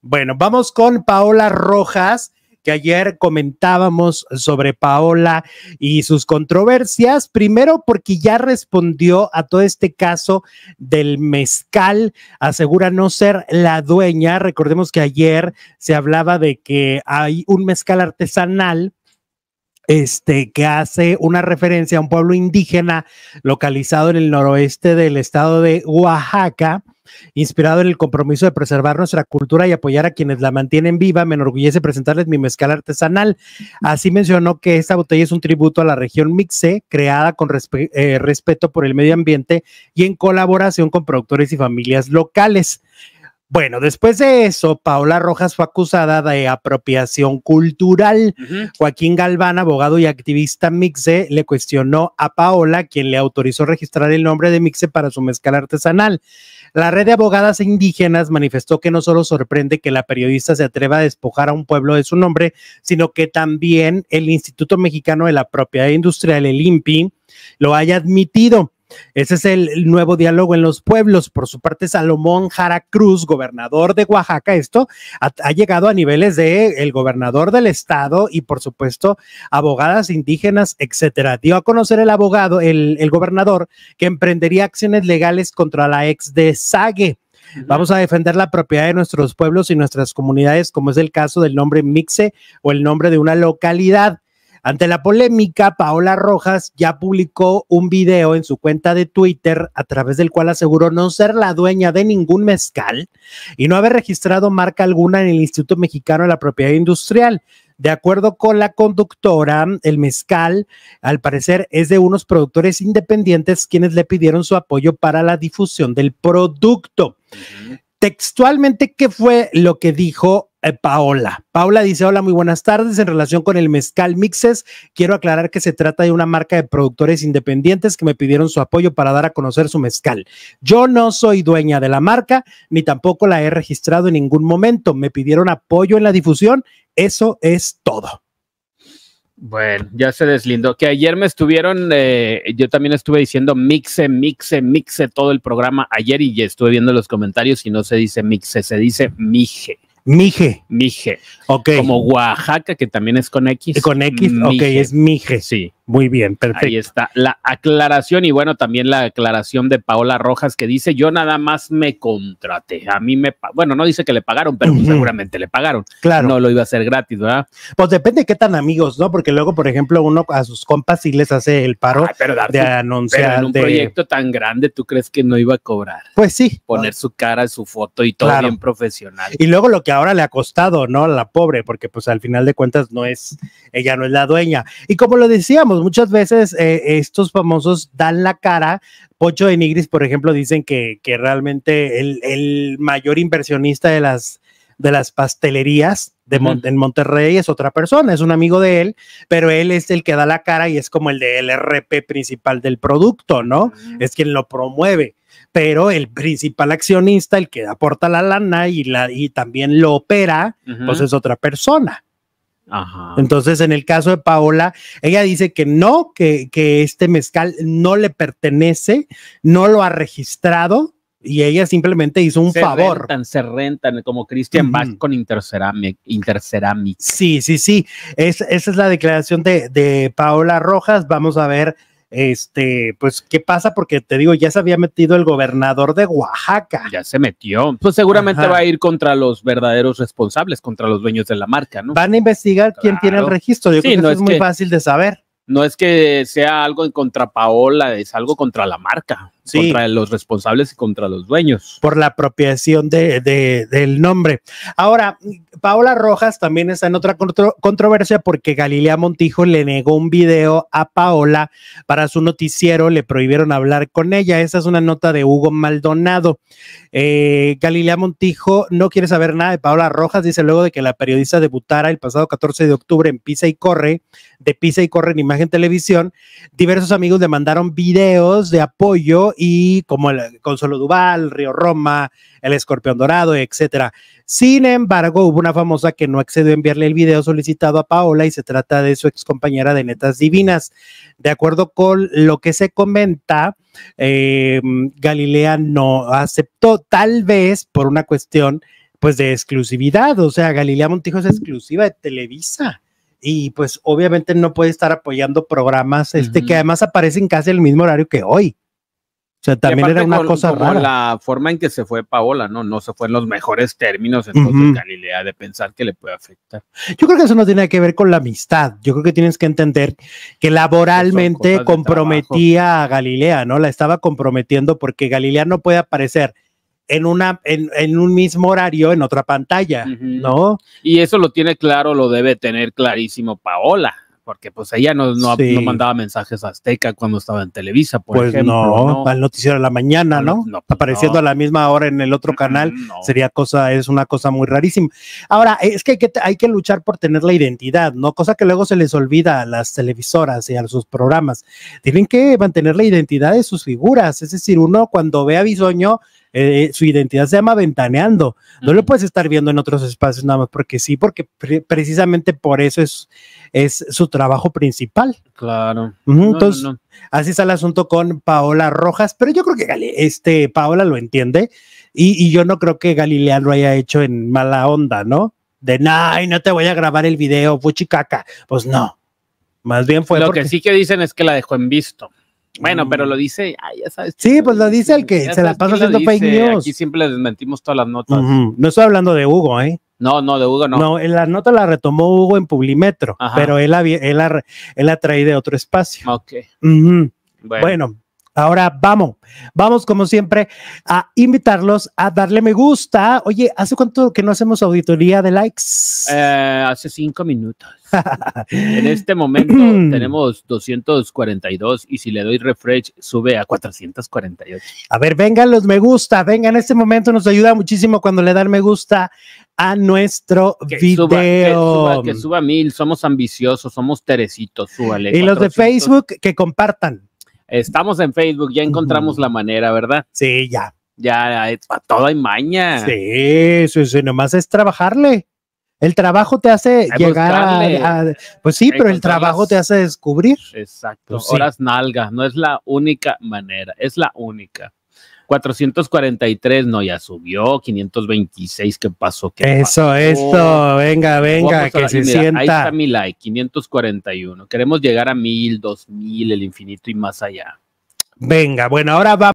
Bueno, vamos con Paola Rojas, que ayer comentábamos sobre Paola y sus controversias. Primero, porque ya respondió a todo este caso del mezcal, asegura no ser la dueña. Recordemos que ayer se hablaba de que hay un mezcal artesanal este, que hace una referencia a un pueblo indígena localizado en el noroeste del estado de Oaxaca, Inspirado en el compromiso de preservar nuestra cultura y apoyar a quienes la mantienen viva, me enorgullece presentarles mi mezcal artesanal. Así mencionó que esta botella es un tributo a la región Mixe, creada con eh, respeto por el medio ambiente y en colaboración con productores y familias locales. Bueno, después de eso, Paola Rojas fue acusada de apropiación cultural. Joaquín Galván, abogado y activista Mixe, le cuestionó a Paola, quien le autorizó registrar el nombre de Mixe para su mezcal artesanal. La red de abogadas indígenas manifestó que no solo sorprende que la periodista se atreva a despojar a un pueblo de su nombre, sino que también el Instituto Mexicano de la Propiedad Industrial, el INPI, lo haya admitido. Ese es el nuevo diálogo en los pueblos. Por su parte, Salomón Jara Cruz, gobernador de Oaxaca, esto ha, llegado a niveles de el gobernador del estado y, por supuesto, abogadas indígenas, etcétera. Dio a conocer el abogado, el, el gobernador, que emprendería acciones legales contra la ex de Sague. Vamos a defender la propiedad de nuestros pueblos y nuestras comunidades, como es el caso del nombre Mixe o el nombre de una localidad. Ante la polémica, Paola Rojas ya publicó un video en su cuenta de Twitter a través del cual aseguró no ser la dueña de ningún mezcal y no haber registrado marca alguna en el Instituto Mexicano de la Propiedad Industrial. De acuerdo con la conductora, el mezcal, al parecer, es de unos productores independientes quienes le pidieron su apoyo para la difusión del producto. Textualmente, ¿qué fue lo que dijo eh, Paola. Paola dice, hola, muy buenas tardes. En relación con el Mezcal Mixes, quiero aclarar que se trata de una marca de productores independientes que me pidieron su apoyo para dar a conocer su mezcal. Yo no soy dueña de la marca, ni tampoco la he registrado en ningún momento. Me pidieron apoyo en la difusión. Eso es todo. Bueno, ya se deslindó. Que ayer me estuvieron, eh, yo también estuve diciendo mixe, mixe, mixe todo el programa ayer y estuve viendo los comentarios y no se dice mixe, se dice mije. Mije. Mije. Ok. Como Oaxaca, que también es con X. Con X, ok, es Mije. Sí. Muy bien, perfecto. Ahí está la aclaración y bueno, también la aclaración de Paola Rojas que dice, yo nada más me contraté, a mí me, bueno, no dice que le pagaron, pero seguramente le pagaron. Claro. No lo iba a hacer gratis, ¿verdad? Pues depende qué tan amigos, ¿no? Porque luego, por ejemplo, uno a sus compas sí les hace el paro de anunciar. en un proyecto tan grande, ¿tú crees que no iba a cobrar? Pues sí. Poner su cara, su foto y todo bien profesional. Y luego lo que ahora le ha costado, ¿no? A la pobre, porque pues al final de cuentas no es, ella no es la dueña. Y como lo decíamos, pues, muchas veces eh, estos famosos dan la cara. Pocho de Nigris, por ejemplo, dicen que, que realmente el, mayor inversionista de las, de las pastelerías de en Monterrey es otra persona, es un amigo de él, pero él es el que da la cara y es como el del de RP principal del producto, ¿no? Es quien lo promueve, pero el principal accionista, el que aporta la lana y, la, y también lo opera, pues es otra persona. Entonces, en el caso de Paola, ella dice que no, que, este mezcal no le pertenece, no lo ha registrado, y ella simplemente hizo un se favor. Rentan, se rentan, como Christian Bach con intercerámica, Sí, sí, sí. Es, esa es la declaración de Paola Rojas. Vamos a ver este, pues, ¿qué pasa? Porque te digo, ya se había metido el gobernador de Oaxaca. Ya se metió. Pues seguramente va a ir contra los verdaderos responsables, contra los dueños de la marca, ¿no? Van a investigar quién tiene el registro. Yo creo que es, muy fácil de saber. No es que sea algo en contra Paola, es algo contra la marca contra los responsables y contra los dueños. Por la apropiación de, del nombre. Ahora, Paola Rojas también está en otra controversia porque Galilea Montijo le negó un video a Paola para su noticiero, le prohibieron hablar con ella. Esa es una nota de Hugo Maldonado. Eh, Galilea Montijo no quiere saber nada de Paola Rojas, dice luego de que la periodista debutara el pasado 14 de octubre en Pisa y Corre, de Pisa y Corre en Imagen Televisión, diversos amigos le mandaron videos de apoyo y como el Consuelo Duval, Río Roma, el Escorpión Dorado, etcétera. Sin embargo, hubo una famosa que no accedió a enviarle el video solicitado a Paola y se trata de su ex compañera de Netas Divinas. De acuerdo con lo que se comenta, eh, Galilea no aceptó, tal vez por una cuestión pues de exclusividad, o sea, Galilea Montijo es exclusiva de Televisa y pues obviamente no puede estar apoyando programas este que además aparecen casi el mismo horario que hoy. O sea, también era una cosa rara. La forma en que se fue Paola, ¿no? No se fue en los mejores términos, entonces Galilea, de pensar que le puede afectar. Yo creo que eso no tiene que ver con la amistad. Yo creo que tienes que entender que laboralmente comprometía a Galilea, ¿no? La estaba comprometiendo porque Galilea no puede aparecer en, una, en, un mismo horario en otra pantalla, ¿no? Y eso lo tiene claro, lo debe tener clarísimo Paola porque pues ella no, mandaba mensajes a Azteca cuando estaba en Televisa, por pues No, al noticiero de la mañana, ¿no? Pues, Apareciendo a la misma hora en el otro canal, sería cosa, es una cosa muy rarísima. Ahora, es que hay, que hay que luchar por tener la identidad, ¿no? Cosa que luego se les olvida a las televisoras y a sus programas. Tienen que mantener la identidad de sus figuras, es decir, uno cuando ve a Bisoño, eh, su identidad se llama ventaneando. No lo puedes estar viendo en otros espacios nada más porque sí, porque precisamente por eso es, es su trabajo principal. Claro. Entonces, así está el asunto con Paola Rojas, pero yo creo que este, Paola lo entiende y, yo no creo que Galilea lo haya hecho en mala onda, ¿no? De, y no te voy a grabar el video, puchicaca. Pues no. Más bien fue. Lo que sí que dicen es que la dejó en visto. Bueno, pero mm. lo dice, ya sabes. Sí, pues lo dice el que se la pasa haciendo fake news. Aquí siempre le desmentimos todas las notas. No estoy hablando de Hugo, ¿eh? No, no, de Hugo no. No, la nota la retomó Hugo en Publimetro, pero él la, él, él trae de otro espacio. Ok. bueno. Ahora vamos, vamos como siempre a invitarlos a darle me gusta. Oye, ¿hace cuánto que no hacemos auditoría de likes? Eh, hace cinco minutos. en este momento tenemos 242 y si le doy refresh sube a 448. A ver, vengan los me gusta, vengan, en este momento nos ayuda muchísimo cuando le dan me gusta a nuestro video. que, suba, mil, somos ambiciosos, somos Teresitos, súbale. Y los de Facebook que compartan. Estamos en Facebook, ya encontramos la manera, ¿verdad? Sí, ya. Ya, todo hay maña. Sí, eso, eso, nomás es trabajarle. El trabajo te hace llegar a, Pues sí, pero el trabajo te hace descubrir. Exacto. Pues horas nalgas, no es la única manera, es la única. 443, no, ya subió, 526, ¿qué pasó? eso, esto, venga, venga, que se sienta. Ahí está mi like, 541. Queremos llegar a 1000, 2000, el infinito y más allá. Venga, bueno, ahora vamos